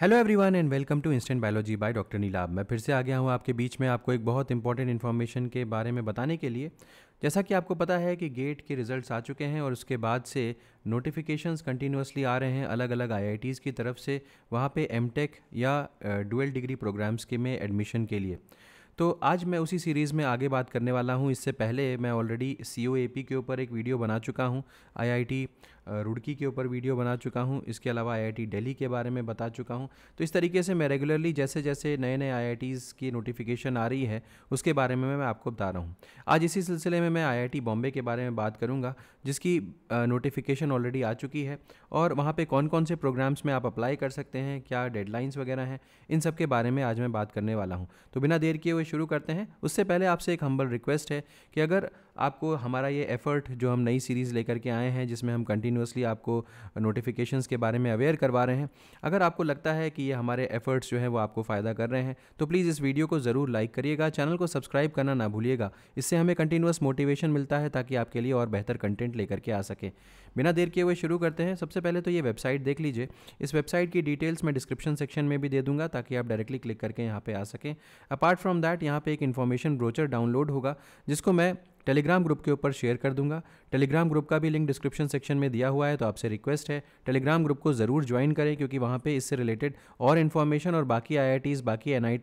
Hello everyone and welcome to instant biology by doctor Neelab मैं फिर से आ गया हूँ आपके बीच में आपको एक बहुत इंपॉर्टेंट इन्फॉर्मेशन के बारे में बताने के लिए जैसा कि आपको पता है कि गेट के रिजल्ट्स आ चुके हैं और उसके बाद से नोटिफिकेशंस कंटिन्यूसली आ रहे हैं अलग अलग आई की तरफ से वहाँ पे एम या डुअल डिग्री प्रोग्राम्स के में एडमिशन के लिए तो आज मैं उसी सीरीज़ में आगे बात करने वाला हूँ इससे पहले मैं ऑलरेडी सी के ऊपर एक वीडियो बना चुका हूँ आई रुड़की के ऊपर वीडियो बना चुका हूँ इसके अलावा आई डेली के बारे में बता चुका हूँ तो इस तरीके से मैं रेगुलरली जैसे जैसे नए नए आई की नोटिफिकेशन आ रही है उसके बारे में मैं आपको बता रहा हूँ आज इसी सिलसिले में मैं आई बॉम्बे के बारे में बात करूँगा जिसकी नोटिफिकेशन ऑलरेडी आ चुकी है और वहाँ पर कौन कौन से प्रोग्राम्स में आप अप्लाई कर सकते हैं क्या डेडलाइंस वगैरह हैं इन सब के बारे में आज मैं बात करने वाला हूँ तो बिना देर किए हुए शुरू करते हैं उससे पहले आपसे एक हम्बल रिक्वेस्ट है कि अगर आपको हमारा ये एफ़र्ट जो हम नई सीरीज़ लेकर के आए हैं जिसमें हम कंटिन्यू कंटिन्यूसली आपको नोटिफिकेशन के बारे में अवेयर करवा रहे हैं अगर आपको लगता है कि ये हमारे एफर्ट्स जो हैं वो आपको फ़ायदा कर रहे हैं तो प्लीज़ इस वीडियो को ज़रूर लाइक करिएगा चैनल को सब्सक्राइब करना ना भूलिएगा इससे हमें कंटिन्यूस मोटिवेशन मिलता है ताकि आपके लिए और बेहतर कंटेंट लेकर के आ सकें बिना देर किए हुए शुरू करते हैं सबसे पहले तो ये वेबसाइट देख लीजिए इस वेबसाइट की डिटेल्स मैं डिस्क्रिप्शन सेक्शन में भी दे दूंगा ताकि आप डायरेक्टली क्लिक करके यहाँ पे आ सकें अपार्ट फ्रॉम दैट यहाँ पे एक इन्फॉर्मेशन ब्रोचर डाउनलोड होगा जिसको मैं टेलीग्राम ग्रुप के ऊपर शेयर कर दूंगा टेलीग्राम ग्रुप का भी लिंक डिस्क्रिप्शन सेक्शन में दिया हुआ है तो आपसे रिक्वेस्ट है टेलीग्राम ग्रुप को ज़रूर ज्वाइन करें क्योंकि वहाँ पर इससे रिलेटेड और इन्फॉर्मेशन और बाकी आई बाकी एन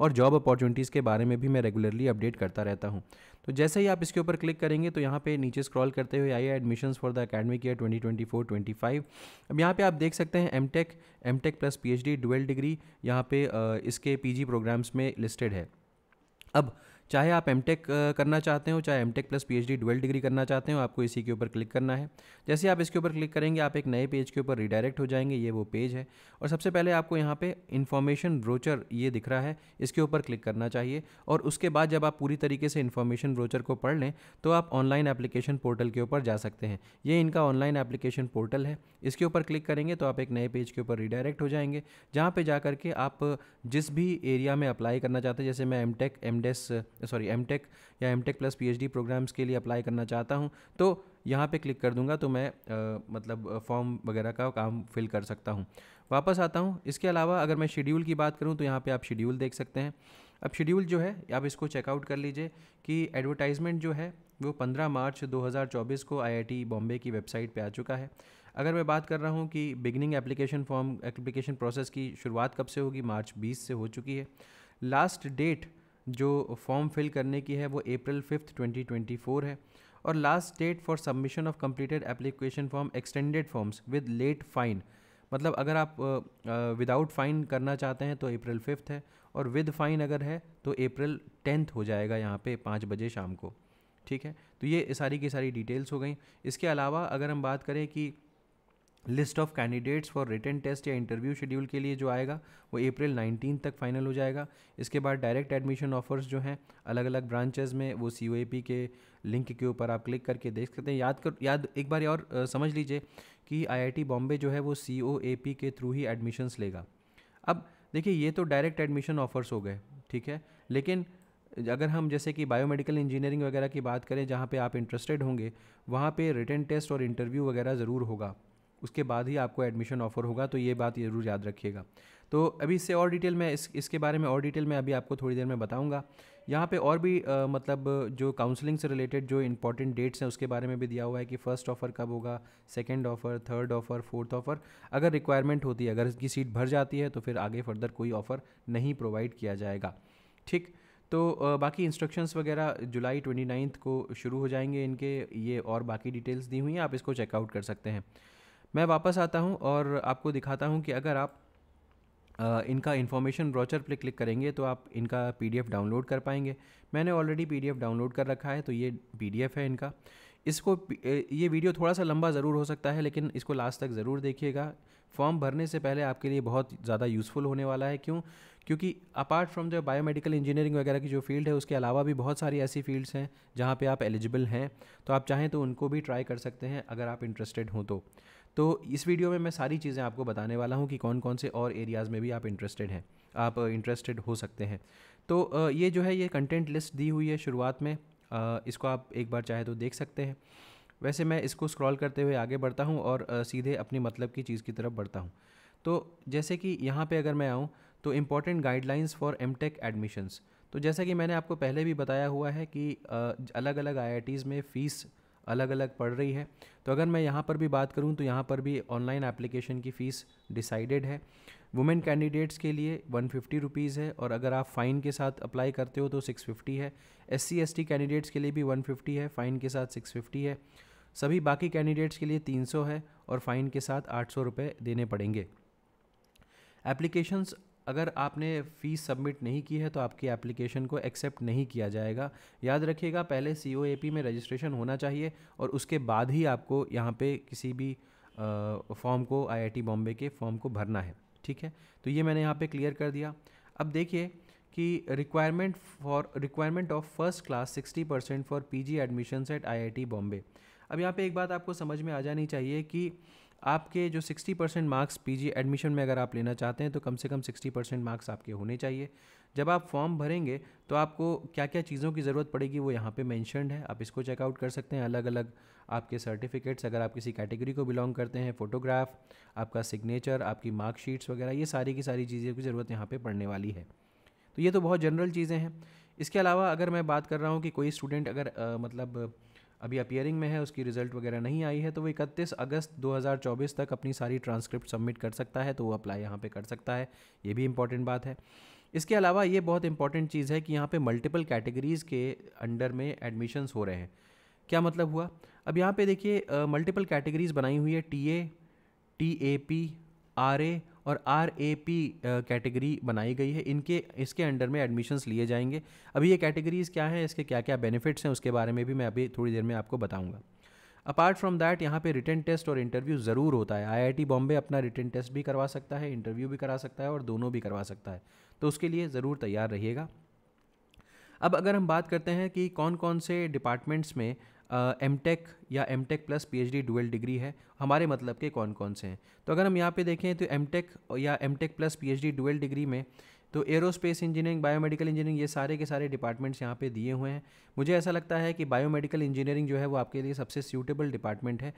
और जॉब अपॉर्चुनिटीज़ के बारे में भी मैं रेगुलरली अपडेट करता रहता हूँ तो जैसे ही आप इसके ऊपर क्लिक करेंगे तो यहाँ पे नीचे स्क्रॉल करते हुए आई admission for the academic year 2024-25 अब यहाँ पे आप देख सकते हैं M tech M tech plus P H D degree यहाँ पे इसके पी प्रोग्राम्स में लिस्टेड है अब चाहे आप एम करना चाहते हो चाहे M plus P H degree करना चाहते हो आपको इसी के ऊपर क्लिक करना है जैसे आप इसके ऊपर क्लिक करेंगे आप एक नए पेज के ऊपर रिडायरेक्ट हो जाएंगे ये वो पेज है और सबसे पहले आपको यहाँ पे इन्फॉर्मेशन ब्रोचर ये दिख रहा है इसके ऊपर क्लिक करना चाहिए और उसके बाद जब आप पूरी तरीके से इन्फॉर्मेशन ब्रोचर को पढ़ लें तो आप ऑनलाइन एप्लीकेशन पोर्टल के ऊपर जा सकते हैं ये इनका ऑनलाइन एप्लीकेशन पोर्टल है इसके ऊपर क्लिक करेंगे तो आप एक नए पेज के ऊपर रिडायरेक्ट हो जाएंगे जहाँ पर जा करके आप जिस भी एरिया में अप्लाई करना चाहते हैं जैसे मैं M tech sorry M tech या M tech plus P programs के लिए अप्लाई करना चाहता हूँ तो यहाँ पे क्लिक कर दूँगा तो मैं आ, मतलब फॉर्म वगैरह का काम फिल कर सकता हूँ वापस आता हूँ इसके अलावा अगर मैं शेड्यूल की बात करूँ तो यहाँ पे आप शेड्यूल देख सकते हैं अब शेड्यूल जो है आप इसको चेकआउट कर लीजिए कि एडवर्टाइजमेंट जो है वो 15 मार्च 2024 को आईआईटी बॉम्बे की वेबसाइट पे आ चुका है अगर मैं बात कर रहा हूँ कि beginning application form application process की शुरुआत कब से होगी मार्च 20 से हो चुकी है लास्ट डेट जो फॉर्म फिल करने की है वो अप्रैल फिफ्थ 2024 है और last date for submission of completed application form extended forms with late fine मतलब अगर आप विदाउट फाइन करना चाहते हैं तो अप्रैल फिफ्थ है और विद फाइन अगर है तो अप्रैल टेंथ हो जाएगा यहाँ पे पाँच बजे शाम को ठीक है तो ये सारी की सारी डिटेल्स हो गई इसके अलावा अगर हम बात करें कि list of candidates for return test या इंटरव्यू शेड्यूल के लिए जो आएगा वो अप्रैल नाइनटीन तक फाइनल हो जाएगा इसके बाद डायरेक्ट एडमिशन ऑफर्स जो हैं अलग अलग ब्रांचेस में वो सी ओ ए पी के लिंक के ऊपर आप क्लिक करके देख सकते हैं याद कर याद एक बार और आ, समझ लीजिए कि आई आई टी बॉम्बे जो है वो सी ओ ए पी के थ्रू ही एडमिशन्स लेगा अब देखिए ये तो डायरेक्ट एडमिशन ऑफर्स हो गए ठीक है लेकिन अगर हम जैसे कि बायोमेडिकल इंजीनियरिंग वगैरह की बात करें जहाँ पे आप इंटरेस्टेड होंगे वहाँ पे रिटर्न टेस्ट और इंटरव्यू वगैरह ज़रूर होगा उसके बाद ही आपको एडमिशन ऑफर होगा तो ये बात ज़रूर याद रखिएगा तो अभी इससे और डिटेल में इस इसके बारे में और डिटेल में अभी आपको थोड़ी देर में बताऊंगा यहाँ पे और भी आ, मतलब जो काउंसलिंग से रिलेटेड जो इंपॉर्टेंट डेट्स हैं उसके बारे में भी दिया हुआ है कि फ़र्स्ट ऑफ़र कब होगा second offer third offer fourth offer अगर रिक्वायरमेंट होती है अगर इसकी सीट भर जाती है तो फिर आगे फर्दर कोई ऑफ़र नहीं प्रोवाइड किया जाएगा ठीक तो बाकी इंस्ट्रक्शंस वगैरह जुलाई ट्वेंटी को शुरू हो जाएंगे इनके ये और बाकी डिटेल्स दी हुई हैं आप इसको चेकआउट कर सकते हैं मैं वापस आता हूँ और आपको दिखाता हूँ कि अगर आप इनका इन्फॉर्मेशन ब्रोचर पर क्लिक करेंगे तो आप इनका पी डाउनलोड कर पाएंगे मैंने ऑलरेडी पी डाउनलोड कर रखा है तो ये पी है इनका इसको ये वीडियो थोड़ा सा लंबा ज़रूर हो सकता है लेकिन इसको लास्ट तक ज़रूर देखिएगा फॉर्म भरने से पहले आपके लिए बहुत ज़्यादा यूज़फुल होने वाला है क्यों क्योंकि अपार्ट फ्रॉम जो बायोमेडिकल इंजीनियरिंग वगैरह की जो फील्ड है उसके अलावा भी बहुत सारी ऐसी फील्ड्स हैं जहाँ पे आप एलिजिबल हैं तो आप चाहें तो उनको भी ट्राई कर सकते हैं अगर आप इंटरेस्टेड हों तो तो इस वीडियो में मैं सारी चीज़ें आपको बताने वाला हूँ कि कौन कौन से और एरियाज़ में भी आप इंटरेस्टेड हैं आप इंटरेस्टेड हो सकते हैं तो ये जो है ये कंटेंट लिस्ट दी हुई है शुरुआत में इसको आप एक बार चाहे तो देख सकते हैं वैसे मैं इसको स्क्रॉल करते हुए आगे बढ़ता हूँ और सीधे अपनी मतलब की चीज़ की तरफ बढ़ता हूँ तो जैसे कि यहाँ पे अगर मैं आऊँ तो important guidelines for M tech admissions तो जैसा कि मैंने आपको पहले भी बताया हुआ है कि अलग अलग आई में फ़ीस अलग अलग पड़ रही है तो अगर मैं यहाँ पर भी बात करूँ तो यहाँ पर भी ऑनलाइन एप्लीकेशन की फ़ीस डिसाइडेड है वुमेन कैंडिडेट्स के लिए वन फिफ्टी रुपीज़ है और अगर आप फ़ाइन के साथ अप्लाई करते हो तो सिक्स फिफ्टी है S C S T candidates के लिए भी वन फिफ्टी है फ़ाइन के साथ सिक्स फिफ्टी है सभी बाकी कैंडिडेट्स के लिए तीन सौ है और फ़ाइन के साथ आठ सौ रुपये देने पड़ेंगे एप्लीकेशंस अगर आपने फ़ीस सबमिट नहीं की है तो आपकी एप्लीकेशन को एक्सेप्ट नहीं किया जाएगा याद रखिएगा पहले सी में रजिस्ट्रेशन होना चाहिए और उसके बाद ही आपको यहाँ पे किसी भी फॉर्म को टी बॉम्बे के फॉर्म को भरना है ठीक है तो ये मैंने यहाँ पे क्लियर कर दिया अब देखिए कि requirement for requirement of first class sixty percent for P G admission at I Bombay अब यहाँ पर एक बात आपको समझ में आ जानी चाहिए कि आपके जो 60 परसेंट मार्क्स पीजी एडमिशन में अगर आप लेना चाहते हैं तो कम से कम 60 परसेंट मार्क्स आपके होने चाहिए जब आप फॉर्म भरेंगे तो आपको क्या क्या चीज़ों की ज़रूरत पड़ेगी वो यहाँ पे मैंशनड है आप इसको चेकआउट कर सकते हैं अलग अलग आपके सर्टिफिकेट्स अगर आप किसी कैटेगरी को बिलोंग करते हैं फ़ोटोग्राफ आपका सिग्नेचर आपकी मार्कशीट्स वगैरह ये सारी की सारी चीज़ों की ज़रूरत यहाँ पर पड़ने वाली है तो ये तो बहुत जनरल चीज़ें हैं इसके अलावा अगर मैं बात कर रहा हूँ कि कोई स्टूडेंट अगर आ, मतलब अभी अपियरिंग में है उसकी रिजल्ट वगैरह नहीं आई है तो वो इकतीस अगस्त 2024 तक अपनी सारी ट्रांसक्रिप्ट सबमिट कर सकता है तो वो अप्लाई यहाँ पे कर सकता है ये भी इंपॉर्टेंट बात है इसके अलावा ये बहुत इंपॉर्टेंट चीज़ है कि यहाँ पे मल्टीपल कैटेगरीज़ के अंडर में एडमिशन्स हो रहे हैं क्या मतलब हुआ अब यहाँ पे देखिए मल्टीपल कैटेगरीज़ बनाई हुई है T A T A P R A और आर ए पी कैटेगरी बनाई गई है इनके इसके अंडर में एडमिशन्स लिए जाएंगे अभी ये कैटेगरीज़ क्या हैं इसके क्या क्या बेनिफिट्स हैं उसके बारे में भी मैं अभी थोड़ी देर में आपको बताऊँगा अपार्ट फ्रॉम दैट यहाँ पे रिटर्न टेस्ट और इंटरव्यू ज़रूर होता है आईआईटी बॉम्बे अपना रिटर्न टेस्ट भी करवा सकता है इंटरव्यू भी करा सकता है और दोनों भी करवा सकता है तो उसके लिए ज़रूर तैयार रहिएगा अब अगर हम बात करते हैं कि कौन कौन से डिपार्टमेंट्स में एम टेक या M tech plus P H D dual degree है हमारे मतलब के कौन कौन से हैं तो अगर हम यहाँ पे देखें तो एम टेक या M tech plus P H D dual degree में तो एरोस्पेस इंजीनियरिंग बायोमेडिकल इंजीनियरिंग ये सारे के सारे डिपार्टमेंट्स यहाँ पे दिए हुए हैं मुझे ऐसा लगता है कि बायोमेडिकल इंजीनियरिंग जो है वो आपके लिए सबसे सूटेबल डिपार्टमेंट है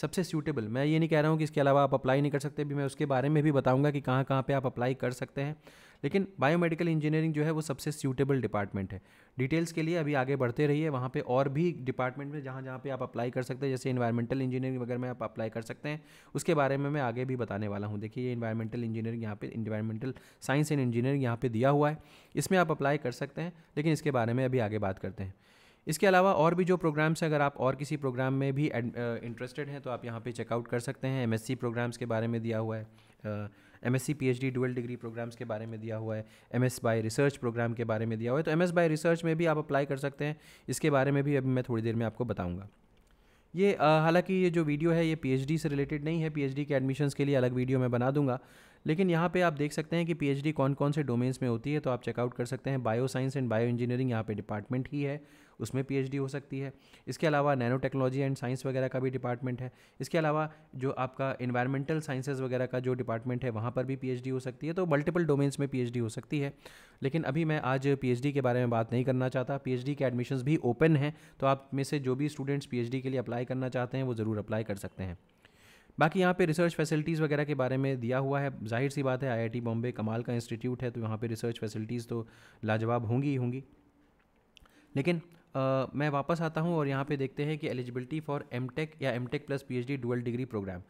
सबसे सूटेबल मैं ये नहीं कह रहा हूँ कि इसके अलावा आप अप्लाई नहीं कर सकते भी मैं उसके बारे में भी बताऊँगा कि कहाँ कहाँ पर आप अप्लाई कर सकते हैं लेकिन बायोमेडिकल इंजीनियरिंग जो है वो सबसे सूटेबल डिपार्टमेंट है डिटेल्स के लिए अभी आगे बढ़ते रहिए वहाँ पे और भी डिपार्टमेंट में जहाँ जहाँ पे आप अप्लाई कर सकते हैं जैसे इन्वायरमेंटल इंजीनियरिंग वगैरह में आप अप्लाई कर सकते हैं उसके बारे में मैं आगे भी बताने वाला हूँ देखिए ये इन्वायरमेंटल इंजीनियरिंग यहाँ पे इन्वायरमेंटल साइंस एंड इंजीनियरिंग यहाँ पर दिया हुआ है इसमें आप अप्लाई कर सकते हैं लेकिन इसके बारे में अभी आगे बात करते हैं इसके अलावा और भी जो प्रोग्राम्स हैं अगर आप और किसी प्रोग्राम में भी इंटरेस्टेड हैं तो आप यहाँ पे चेकआउट कर सकते हैं एमएससी प्रोग्राम्स के बारे में दिया हुआ है M S C P H D dual degree programmes के बारे में दिया हुआ है M S by research programme के बारे में दिया हुआ है तो एम एस बाई रिसर्च में भी आप अप्लाई कर सकते हैं इसके बारे में भी अभी मैं थोड़ी देर में आपको बताऊँगा ये हालांकि ये जो वीडियो है ये पीएचडी से रिलेटेड नहीं है पीएचडी के एडमिशन्स के लिए अलग वीडियो मैं बना दूंगा लेकिन यहाँ पे आप देख सकते हैं कि पीएचडी कौन कौन से डोमेन्स में होती है तो आप चेकआउट कर सकते हैं bio science and bio engineering यहाँ पे डिपार्टमेंट ही है उसमें पीएचडी हो सकती है इसके अलावा नैनो टेक्नोलॉजी एंड साइंस वगैरह का भी डिपार्टमेंट है इसके अलावा जो आपका इन्वायरमेंटल साइंसेज वगैरह का जो डिपार्टमेंट है वहाँ पर भी पीएचडी हो सकती है तो मल्टीपल डोमेन्स में पीएचडी हो सकती है लेकिन अभी मैं आज पीएचडी के बारे में बात नहीं करना चाहता पीएचडी के एडमिशन भी ओपन हैं तो आप में से जो भी स्टूडेंट्स पीएचडी के लिए अप्लाई करना चाहते हैं वो ज़रूर अप्लाई कर सकते हैं बाकी यहाँ पे रिसर्च फैसिलिटीज़ वगैरह के बारे में दिया हुआ है जाहिर सी बात है आईआईटी बॉम्बे कमाल का इंस्टीट्यूट है तो यहाँ पे रिसर्च फैसिलिटीज़ तो लाजवाब होंगी ही होंगी लेकिन आ, मैं वापस आता हूँ और यहाँ पे देखते हैं कि एलिजिबिलिटी फॉर एम या M plus P H degree programme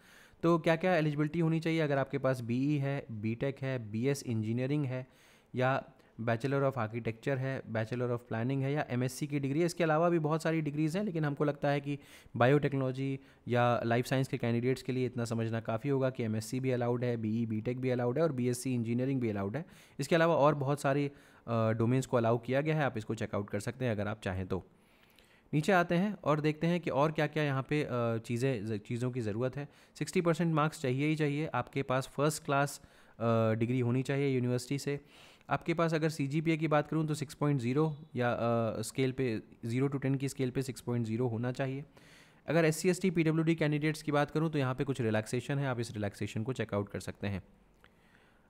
तो क्या क्या एलिजिबिलिटी होनी चाहिए अगर आपके पास बी e है बी है बी इंजीनियरिंग है या बैचलर ऑफ आर्किटेक्चर है बैचलर ऑफ प्लानिंग है या एम की डिग्री है इसके अलावा भी बहुत सारी डिग्रीज़ हैं लेकिन हमको लगता है कि बायोटेक्नोलॉजी या लाइफ साइंस के कैंडिडेट्स के लिए इतना समझना काफ़ी होगा कि एम भी अलाउड है बी ई e, भी अलाउड है और बीएससी इंजीनियरिंग भी अलाउड है इसके अलावा और बहुत सारी डोमेन्स को अलाउ किया गया है आप इसको चेकआउट कर सकते हैं अगर आप चाहें तो नीचे आते हैं और देखते हैं कि और क्या क्या यहाँ पे चीज़ें चीज़ों की ज़रूरत है 60 परसेंट मार्क्स चाहिए ही चाहिए आपके पास फर्स्ट क्लास डिग्री होनी चाहिए यूनिवर्सिटी से आपके पास अगर सी जी पी ए की बात करूँ तो सिक्स पॉइंट जीरो या स्केल पे ज़ीरो टू टेन की स्केल पे ज़ीरो होना चाहिए अगर S C S T P W D candidates की बात करूँ तो यहाँ पे कुछ रिलैक्सेशन है आप इस रिलैक्सेशन को चेकआउट कर सकते हैं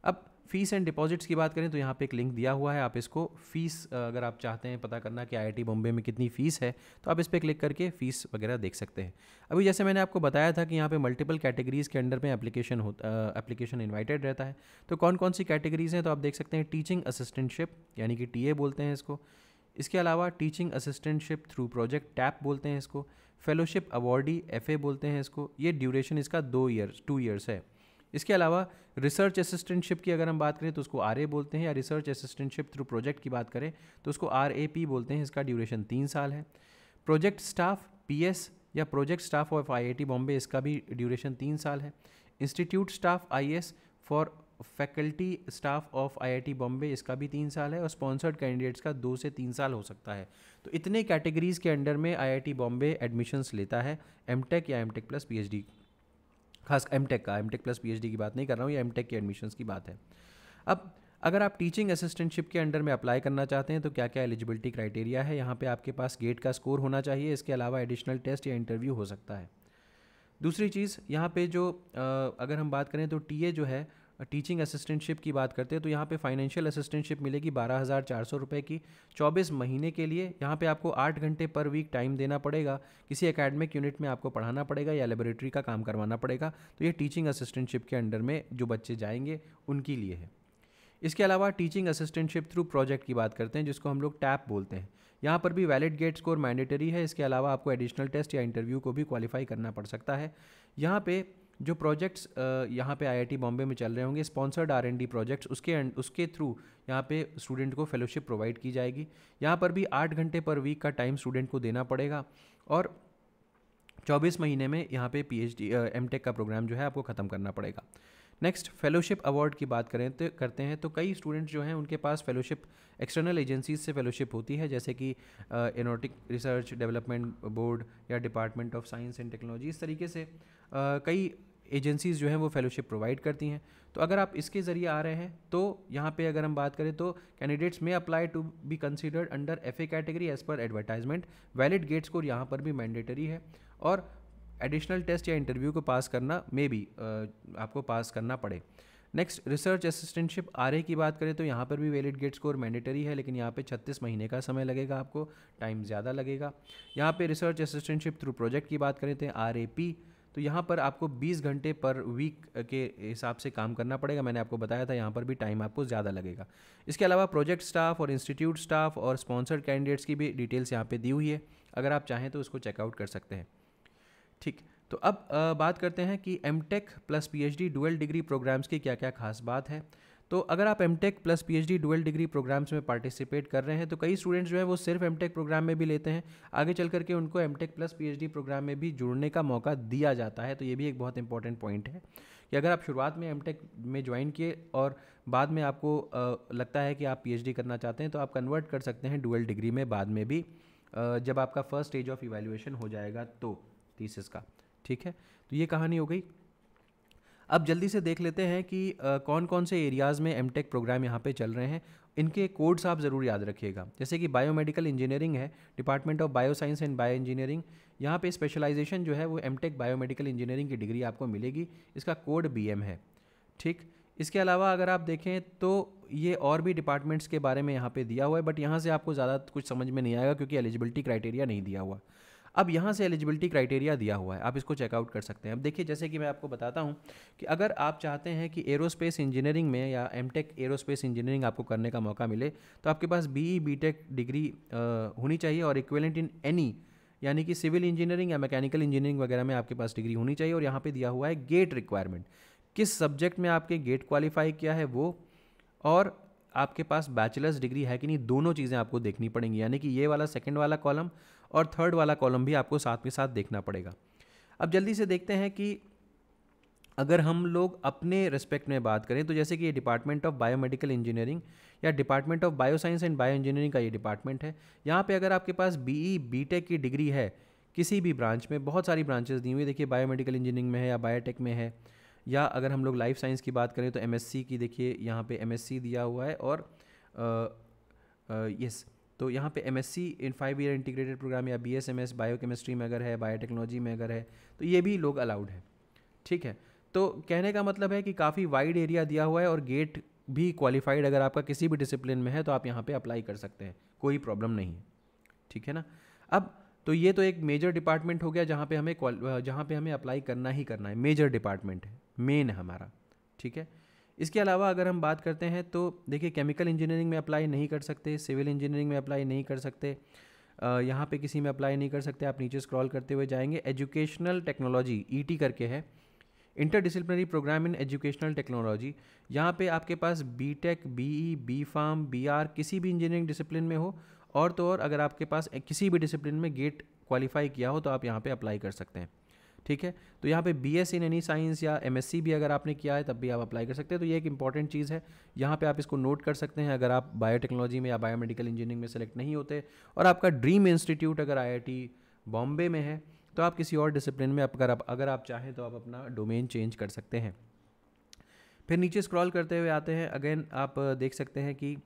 अब फीस एंड डिपॉजिट्स की बात करें तो यहाँ पे एक लिंक दिया हुआ है आप इसको फीस अगर आप चाहते हैं पता करना कि आई बॉम्बे में कितनी फ़ीस है तो आप इस पर क्लिक करके फ़ीस वगैरह देख सकते हैं अभी जैसे मैंने आपको बताया था कि यहाँ पे मल्टीपल कैटेगरीज़ के अंडर में एप्लीकेशन हो एप्लीकेशन इन्वाइटेड रहता है तो कौन कौन सी कैटेगरीज़ हैं तो आप देख सकते हैं टीचिंग असिस्टेंटशिप यानी कि टी बोलते हैं इसको इसके अलावा teaching assistantship through project tap बोलते हैं इसको फेलोशिप अवार्डी एफ बोलते हैं इसको ये ड्यूरेशन इसका दो ईयर्स टू ईयर्स है इसके अलावा रिसर्च असिस्टेंटशिप की अगर हम बात करें तो उसको आर बोलते हैं या रिसर्च असिस्टेंटशिप थ्रू प्रोजेक्ट की बात करें तो उसको आर बोलते हैं इसका ड्यूरेशन तीन साल है प्रोजेक्ट स्टाफ पी या project staff of I Bombay इसका भी ड्यूरेशन तीन साल है institute staff I for faculty staff of IIT Bombay इसका भी तीन साल है और स्पॉन्सर्ड कैंडिडेट्स का दो से तीन साल हो सकता है तो इतने कैटेगरीज़ के अंडर में आईआईटी बॉम्बे एडमिशंस लेता है एमटेक या एमटेक प्लस पीएचडी खास एम टेक का एम टेक प्लस पी की बात नहीं कर रहा हूँ ये एम टेक के एडमिशन की बात है अब अगर आप टीचिंग असिस्टेंटशिप के अंडर में अप्लाई करना चाहते हैं तो क्या क्या एलिजिबिलिटी क्राइटेरिया है यहाँ पे आपके पास गेट का स्कोर होना चाहिए इसके अलावा एडिशनल टेस्ट या इंटरव्यू हो सकता है दूसरी चीज़ यहाँ पे जो आ, अगर हम बात करें तो टीए जो है टीचिंग असिस्टेंटशिप की बात करते हैं तो यहाँ पे फाइनेंशियल असिस्टेंटशिप मिलेगी बारह हज़ार चार सौ रुपये की चौबीस महीने के लिए यहाँ पे आपको आठ घंटे पर वीक टाइम देना पड़ेगा किसी अकेडमिक यूनिट में आपको पढ़ाना पड़ेगा या लेबोरेटरी का काम करवाना पड़ेगा तो ये टीचिंग असिस्टेंटशिप के अंडर में जो बच्चे जाएंगे उनके लिए है इसके अलावा टीचिंग असिस्टेंटशिप थ्रू प्रोजेक्ट की बात करते हैं जिसको हम लोग टैप बोलते हैं यहाँ पर भी वैलिड गेट स्कोर मैंडेटरी है इसके अलावा आपको एडिशनल टेस्ट या इंटरव्यू को भी क्वालिफाई करना पड़ सकता है यहाँ पे जो प्रोजेक्ट्स यहाँ पे आईआईटी बॉम्बे में चल रहे होंगे sponsored R N D projects उसके उसके थ्रू यहाँ पे स्टूडेंट को फेलोशिप प्रोवाइड की जाएगी यहाँ पर भी आठ घंटे पर वीक का टाइम स्टूडेंट को देना पड़ेगा और चौबीस महीने में यहाँ पे P H D M tech का प्रोग्राम जो है आपको ख़त्म करना पड़ेगा नेक्स्ट फेलोशिप अवार्ड की बात करें तो करते हैं तो कई स्टूडेंट्स जो हैं उनके पास फेलोशिप एक्सटर्नल एजेंसीज से फेलोशिप होती है जैसे कि एनोटिक रिसर्च डेवलपमेंट बोर्ड या department of science and technology इस तरीके से uh, कई एजेंसीज़ जो हैं वो फेलोशिप प्रोवाइड करती हैं तो अगर आप इसके ज़रिए आ रहे हैं तो यहाँ पे अगर हम बात करें तो कैंडिडेट्स में apply to be considered under F A category as per advertisement valid gates को यहाँ पर भी मैंडेटरी है और एडिशनल टेस्ट या इंटरव्यू को पास करना मे बी uh, आपको पास करना पड़े नेक्स्ट रिसर्च असिस्टेंटशिप आर की बात करें तो यहाँ पर भी वैलिड गेट स्कोर मैंडेटरी है लेकिन यहाँ पे 36 महीने का समय लगेगा आपको टाइम ज़्यादा लगेगा यहाँ पे रिसर्च असिस्टेंटशिप थ्रू प्रोजेक्ट की बात करें तो आर तो यहाँ पर आपको 20 घंटे पर वीक के हिसाब से काम करना पड़ेगा मैंने आपको बताया था यहाँ पर भी टाइम आपको ज़्यादा लगेगा इसके अलावा प्रोजेक्ट स्टाफ और इंस्टीट्यूट स्टाफ और स्पॉन्सर्ड कैंडिडेट्स की भी डिटेल्स यहाँ पर दी हुई है अगर आप चाहें तो उसको चेकआउट कर सकते हैं ठीक तो अब बात करते हैं कि M tech plus P H D degree programmes की क्या क्या खास बात है तो अगर आप M tech plus P H D degree programmes में पार्टिसिपेट कर रहे हैं तो कई स्टूडेंट्स जो है वो सिर्फ एम टेक प्रोग्राम में भी लेते हैं आगे चल करके उनको M tech plus P H D programme में भी जुड़ने का मौका दिया जाता है तो ये भी एक बहुत इंपॉर्टेंट पॉइंट है कि अगर आप शुरुआत में एम टेक में ज्वाइन किए और बाद में आपको लगता है कि आप पी एच डी करना चाहते हैं तो आप कन्वर्ट कर सकते हैं डुअल डिग्री में बाद में भी जब आपका फर्स्ट स्टेज ऑफ इवेल्यूएशन हो जाएगा तो थीसिस का ठीक है तो ये कहानी हो गई अब जल्दी से देख लेते हैं कि आ, कौन कौन से एरियाज़ में एम टेक प्रोग्राम यहाँ पे चल रहे हैं इनके कोड्स आप ज़रूर याद रखिएगा जैसे कि बायोमेडिकल इंजीनियरिंग है department of bio science and bio engineering यहाँ पे स्पेशलाइजेशन जो है वो एम टेक बायोमेडिकल इंजीनियरिंग की डिग्री आपको मिलेगी इसका कोड बी है ठीक इसके अलावा अगर आप देखें तो ये और भी डिपार्टमेंट्स के बारे में यहाँ पे दिया हुआ है बट यहाँ से आपको ज़्यादा कुछ समझ में नहीं आएगा क्योंकि एलिजिबिलिटी क्राइटेरिया नहीं दिया हुआ अब यहाँ से एलिजिबिलिटी क्राइटेरिया दिया हुआ है आप इसको चेकआउट कर सकते हैं अब देखिए जैसे कि मैं आपको बताता हूँ कि अगर आप चाहते हैं कि एरोस्पेस इंजीनियरिंग में या एम टेक एरोस्पेस इंजीनियरिंग आपको करने का मौका मिले तो आपके पास B E B tech degree होनी चाहिए और इक्वेलेंट इन एनी यानी कि सिविल इंजीनियरिंग या मैकेनिकल इंजीनियरिंग वगैरह में आपके पास डिग्री होनी चाहिए और यहाँ पर दिया हुआ है गेट रिक्वायरमेंट किस सब्जेक्ट में आपके गेट क्वालिफाई किया है वो और आपके पास बैचलर्स डिग्री है कि नहीं दोनों चीज़ें आपको देखनी पड़ेंगी यानी कि ये वाला सेकंड वाला कॉलम और थर्ड वाला कॉलम भी आपको साथ में साथ देखना पड़ेगा अब जल्दी से देखते हैं कि अगर हम लोग अपने रिस्पेक्ट में बात करें तो जैसे कि ये डिपार्टमेंट ऑफ बायोमेडिकल इंजीनियरिंग या department of bioscience and bio engineering का ये डिपार्टमेंट है यहाँ पे अगर आपके पास बी ई बी टेक की डिग्री है किसी भी ब्रांच में बहुत सारी ब्रांचेस दी हुई देखिए बायोमेडिकल इंजीनियरिंग में है या बायोटेक में है या अगर हम लोग लाइफ साइंस की बात करें तो सी की देखिए यहाँ एस सी दिया हुआ है और यस तो यहाँ पे see in five year integrated programme या B S M bio biochemistry में अगर है बायोटेक्नोलॉजी में अगर है तो ये भी लोग अलाउड है ठीक है तो कहने का मतलब है कि काफ़ी वाइड एरिया दिया हुआ है और गेट भी क्वालिफाइड अगर आपका किसी भी डिसिप्लिन में है तो आप यहाँ पे अप्लाई कर सकते हैं कोई प्रॉब्लम नहीं है ठीक है ना अब तो ये तो एक मेजर डिपार्टमेंट हो गया जहाँ पे हमें जहाँ पे हमें अप्लाई करना ही करना है मेजर डिपार्टमेंट है मेन है हमारा ठीक है इसके अलावा अगर हम बात करते हैं तो देखिए केमिकल इंजीनियरिंग में अप्लाई नहीं कर सकते सिविल इंजीनियरिंग में अप्लाई नहीं कर सकते यहाँ पे किसी में अप्लाई नहीं कर सकते आप नीचे स्क्रॉल करते हुए जाएंगे एजुकेशनल टेक्नोलॉजी ईटी करके है inter disciplinary programme in educational technology यहाँ पे आपके पास B tech B E B pharm B R किसी भी इंजीनियरिंग डिसिप्लिन में हो और तो और अगर आपके पास किसी भी डिसिप्लिन में गेट क्वालिफाई किया हो तो आप यहाँ पे अप्लाई कर सकते हैं ठीक है तो यहाँ पे B S in any science या एम एस सी भी अगर आपने किया है तब भी आप अप्लाई कर सकते हैं तो ये एक इंपॉर्टेंट चीज़ है यहाँ पे आप इसको नोट कर सकते हैं अगर आप बायोटेक्नोलॉजी में या बायोमेडिकल इंजीनियरिंग में सेलेक्ट नहीं होते और आपका ड्रीम इंस्टीट्यूट अगर आई बॉम्बे में है तो आप किसी और डिसिप्लिन में अगर आप अगर आप चाहें तो आप अपना डोमेन चेंज कर सकते हैं फिर नीचे स्क्रॉल करते हुए आते हैं अगेन आप देख सकते हैं कि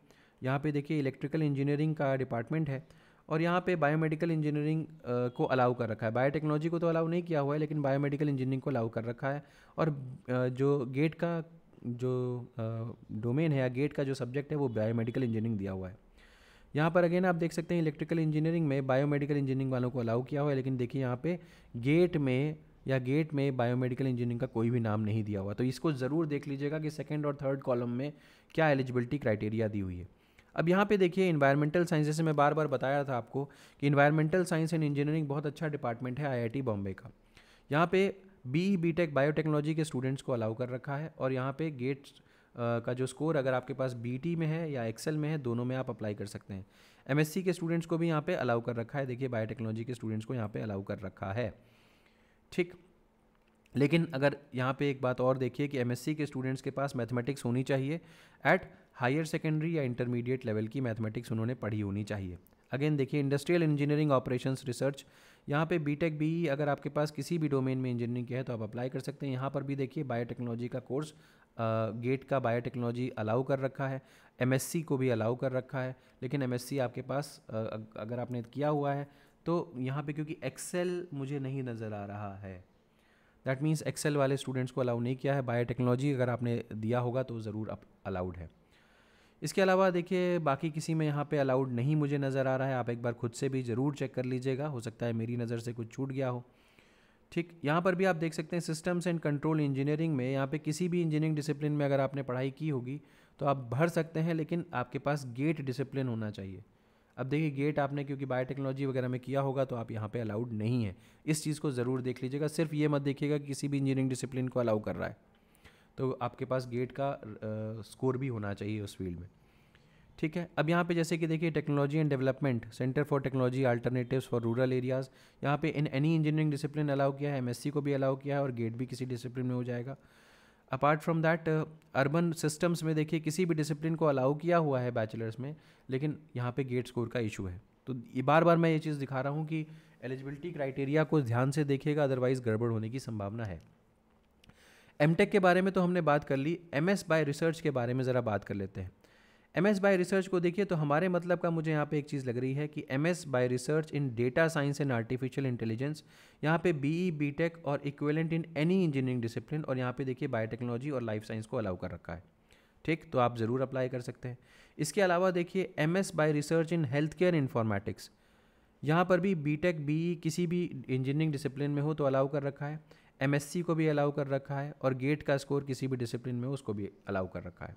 यहाँ पे देखिए इलेक्ट्रिकल इंजीनियरिंग का डिपार्टमेंट है और यहाँ पे बायोमेडिकल इंजीनियरिंग को अलाउ कर रखा है बायोटेक्नोलॉजी को तो अलाउ नहीं किया हुआ है लेकिन बायोमेडिकल इंजीनियरिंग को अलाउ कर रखा है और जो गेट का जो डोमेन है या गेट का जो सब्जेक्ट है वो बायोमेडिकल इंजीनियरिंग दिया हुआ है यहाँ पर अगेन आप देख सकते हैं इलेक्ट्रिकल इंजीनियरिंग में बायोमेडिकल इंजीनियरिंग वालों को अलाउ किया हुआ है लेकिन देखिए यहाँ पे गेट में या गेट में बायोमेडिकल इंजीनियरिंग का कोई भी नाम नहीं दिया हुआ तो इसको ज़रूर देख लीजिएगा कि सेकेंड और थर्ड कॉलम में क्या एलिजिबिलिटी क्राइटेरिया दी हुई है अब यहाँ पे देखिए इन्वायरमेंटल साइंस जैसे मैं बार बार बताया था आपको कि इन्वायरमेंटल साइंस एंड इंजीनियरिंग बहुत अच्छा डिपार्टमेंट है आई बॉम्बे का यहाँ पे बी बी टेक बायोटेक्नोलॉजी के स्टूडेंट्स को अलाउ कर रखा है और यहाँ पे गेट्स का जो स्कोर अगर आपके पास बी में है या एक्सेल में है दोनों में आप अप्लाई कर सकते हैं एम के स्टूडेंट्स को भी यहाँ पर अलाउ कर रखा है देखिए बायोटेक्नोलॉजी के स्टूडेंट्स को यहाँ पर अलाउ कर रखा है ठीक लेकिन अगर यहाँ पे एक बात और देखिए कि एमएससी के स्टूडेंट्स के पास मैथमेटिक्स होनी चाहिए एट हायर सेकेंडरी या इंटरमीडिएट लेवल की मैथमेटिक्स उन्होंने पढ़ी होनी चाहिए अगेन देखिए इंडस्ट्रियल इंजीनियरिंग ऑपरेशन रिसर्च यहाँ पे बीटेक भी अगर आपके पास किसी भी डोमेन में इंजीनियरिंग की है तो आप अप्लाई कर सकते हैं यहाँ पर भी देखिए बायोटेक्नोलॉजी का कोर्स गेट का बायोटेक्नोलॉजी अलाउ कर रखा है एमएससी को भी अलाउ कर रखा है लेकिन एमएससी आपके पास अगर आपने किया हुआ है तो यहाँ पे क्योंकि एक्सेल मुझे नहीं नज़र आ रहा है दैट मीन्स एक्सेल वाले स्टूडेंट्स को अलाउ नहीं किया है बायोटेक्नोलॉजी अगर आपने दिया होगा तो ज़रूर अलाउड है इसके अलावा देखिए बाकी किसी में यहाँ पे अलाउड नहीं मुझे नज़र आ रहा है आप एक बार खुद से भी ज़रूर चेक कर लीजिएगा हो सकता है मेरी नज़र से कुछ छूट गया हो ठीक यहाँ पर भी आप देख सकते हैं सिस्टम्स एंड कंट्रोल इंजीनियरिंग में यहाँ पे किसी भी इंजीनियरिंग डिसिप्लिन में अगर आपने पढ़ाई की होगी तो आप भर सकते हैं लेकिन आपके पास गेट डिसिप्लिन होना चाहिए अब देखिए गेट आपने क्योंकि बायोटेक्नोलॉजी वगैरह में किया होगा तो आप यहाँ पे अलाउड नहीं है इस चीज़ को ज़रूर देख लीजिएगा सिर्फ ये मत देखिएगा कि किसी भी इंजीनियरिंग डिसिप्लिन को अलाउ कर रहा है तो आपके पास गेट का स्कोर भी होना चाहिए उस फील्ड में ठीक है अब यहाँ पे जैसे कि देखिए technology and development centre for technology alternatives for rural areas यहाँ पे in any engineering discipline allow किया है एमएससी को भी अलाउ किया है और गेट भी किसी डिसिप्लिन में हो जाएगा apart from that urban systems में देखिए किसी भी डिसिप्लिन को अलाउ किया हुआ है बैचलर्स में लेकिन यहाँ पे गेट स्कोर का इशू है तो ये बार बार मैं ये चीज़ दिखा रहा हूँ कि एलिजिबिलिटी क्राइटेरिया को ध्यान से देखेगा अदरवाइज़ गड़बड़ होने की संभावना है एम के बारे में तो हमने बात कर ली एम एस बाय रिसर्च के बारे में ज़रा बात कर लेते हैं एम एस बाय रिसर्च को देखिए तो हमारे मतलब का मुझे यहाँ पे एक चीज़ लग रही है कि M S by research in data science and artificial intelligence यहाँ पे बी ई बी टेक और equivalent in any engineering discipline और यहाँ पे देखिए बायोटेक्नोलॉजी और लाइफ साइंस को अलाउ कर रखा है ठीक तो आप ज़रूर अप्लाई कर सकते हैं इसके अलावा देखिए M S by research in health care informatics यहाँ पर भी बी टेक बी किसी भी इंजीनियरिंग डिसिप्लिन में हो तो अलाउ कर रखा है एम को भी अलाउ कर रखा है और गेट का स्कोर किसी भी डिसिप्लिन में उसको भी अलाउ कर रखा है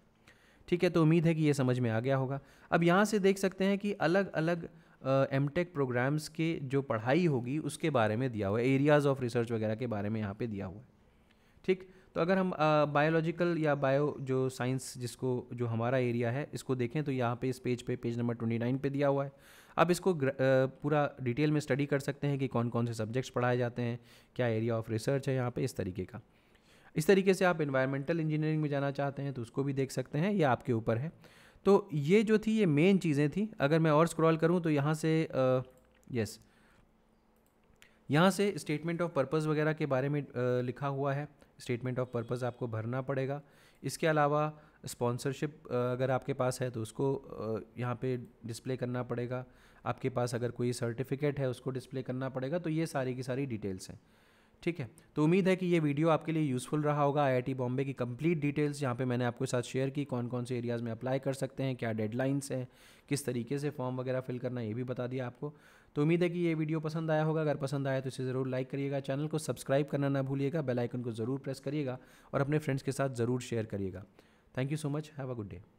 ठीक है तो उम्मीद है कि ये समझ में आ गया होगा अब यहाँ से देख सकते हैं कि अलग अलग एम टेक प्रोग्राम्स के जो पढ़ाई होगी उसके बारे में दिया हुआ है एरियाज़ ऑफ रिसर्च वगैरह के बारे में यहाँ पे दिया हुआ है ठीक तो अगर हम बायोलॉजिकल या बायो जो साइंस जिसको जो हमारा एरिया है इसको देखें तो यहाँ पे इस पेज पे पेज नंबर ट्वेंटी नाइन पर दिया हुआ है आप इसको पूरा डिटेल में स्टडी कर सकते हैं कि कौन कौन से सब्जेक्ट्स पढ़ाए जाते हैं क्या एरिया ऑफ रिसर्च है यहाँ पे इस तरीके का इस तरीके से आप इन्वायरमेंटल इंजीनियरिंग में जाना चाहते हैं तो उसको भी देख सकते हैं ये आपके ऊपर है तो ये जो थी ये मेन चीज़ें थी अगर मैं और स्क्रॉल करूँ तो यहाँ से यस यहाँ से स्टेटमेंट ऑफ पर्पज़ वगैरह के बारे में लिखा हुआ है स्टेटमेंट ऑफ पर्पज़ आपको भरना पड़ेगा इसके अलावा स्पॉन्सरशिप अगर आपके पास है तो उसको यहाँ पे डिस्प्ले करना पड़ेगा आपके पास अगर कोई सर्टिफिकेट है उसको डिस्प्ले करना पड़ेगा तो ये सारी की सारी डिटेल्स हैं ठीक है तो उम्मीद है कि ये वीडियो आपके लिए यूज़फुल रहा होगा आईआईटी बॉम्बे की कंप्लीट डिटेल्स यहाँ पे मैंने आपके साथ शेयर की कौन कौन से एरियाज़ में अप्लाई कर सकते हैं क्या डेडलाइंस हैं किस तरीके से फॉर्म वगैरह फिल करना ये भी बता दिया आपको तो उम्मीद है कि ये वीडियो पसंद आया होगा अगर पसंद आया तो इसे ज़रूर लाइक करिएगा चैनल को सब्सक्राइब करना ना भूलिएगा बेलाइकन को ज़रूर प्रेस करिएगा और अपने फ्रेंड्स के साथ ज़रूर शेयर करिएगा Thank you so much. Have a good day.